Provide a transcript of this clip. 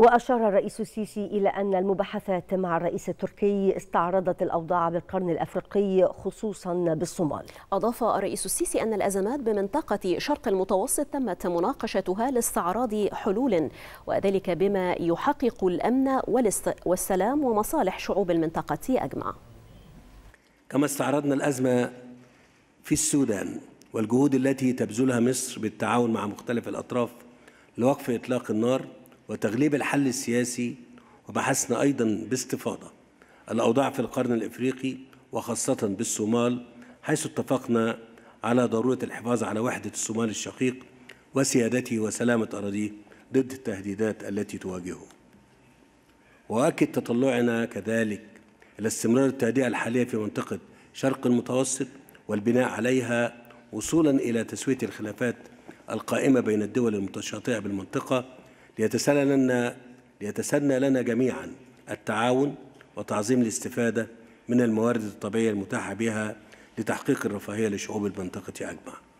وأشار الرئيس السيسي إلى أن المباحثات مع الرئيس التركي استعرضت الأوضاع بالقرن الأفريقي خصوصا بالصومال أضاف الرئيس السيسي أن الأزمات بمنطقة شرق المتوسط تمت مناقشتها لاستعراض حلول وذلك بما يحقق الأمن والسلام ومصالح شعوب المنطقة أجمع كما استعرضنا الأزمة في السودان والجهود التي تبذلها مصر بالتعاون مع مختلف الأطراف لوقف إطلاق النار وتغليب الحل السياسي وبحثنا أيضا باستفاضة الأوضاع في القرن الإفريقي وخاصة بالصومال حيث اتفقنا على ضرورة الحفاظ على وحدة الصومال الشقيق وسيادته وسلامة أراضيه ضد التهديدات التي تواجهه وأكد تطلعنا كذلك إلى استمرار التهدئة الحالية في منطقة شرق المتوسط والبناء عليها وصولا إلى تسوية الخلافات القائمة بين الدول المتشاطئة بالمنطقة ليتسنى لنا ليتسنى لنا جميعا التعاون وتعظيم الاستفادة من الموارد الطبيعية المتاحة بها لتحقيق الرفاهية لشعوب المنطقة أجمع